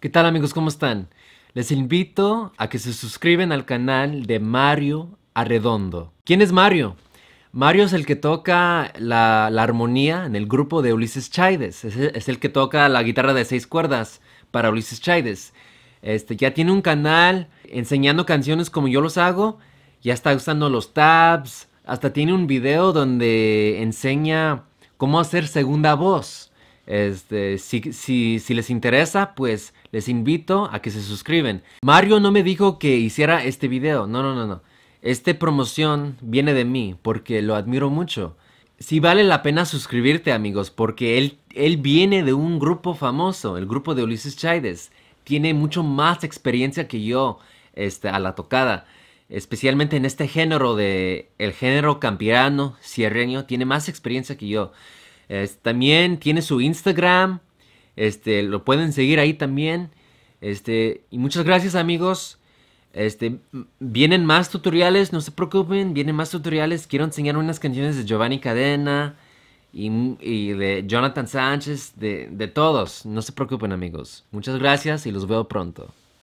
¿Qué tal amigos? ¿Cómo están? Les invito a que se suscriben al canal de Mario Arredondo. ¿Quién es Mario? Mario es el que toca la, armonía en el grupo de Ulises Chaides. Es, el que toca la guitarra de seis cuerdas para Ulises Chaides. Este, ya tiene un canal enseñando canciones como yo los hago. Ya está usando los tabs. Hasta tiene un video donde enseña cómo hacer segunda voz. Este, si, les interesa, pues les invito a que se suscriben. Mario no me dijo que hiciera este video. No, no, no, no. Esta promoción viene de mí porque lo admiro mucho. Si vale la pena suscribirte, amigos, porque él, él viene de un grupo famoso, el grupo de Ulises Chaides. Tiene mucho más experiencia que yo este, a la tocada. Especialmente en este género de el género campirano, sierreño, tiene más experiencia que yo también tiene su Instagram. Este, lo pueden seguir ahí también. Este, y muchas gracias amigos. Este, vienen más tutoriales, no se preocupen, vienen más tutoriales. Quiero enseñar unas canciones de Giovanni Cadena y, de Jonathan Sánchez, de, de todos. No se preocupen amigos. Muchas gracias y los veo pronto.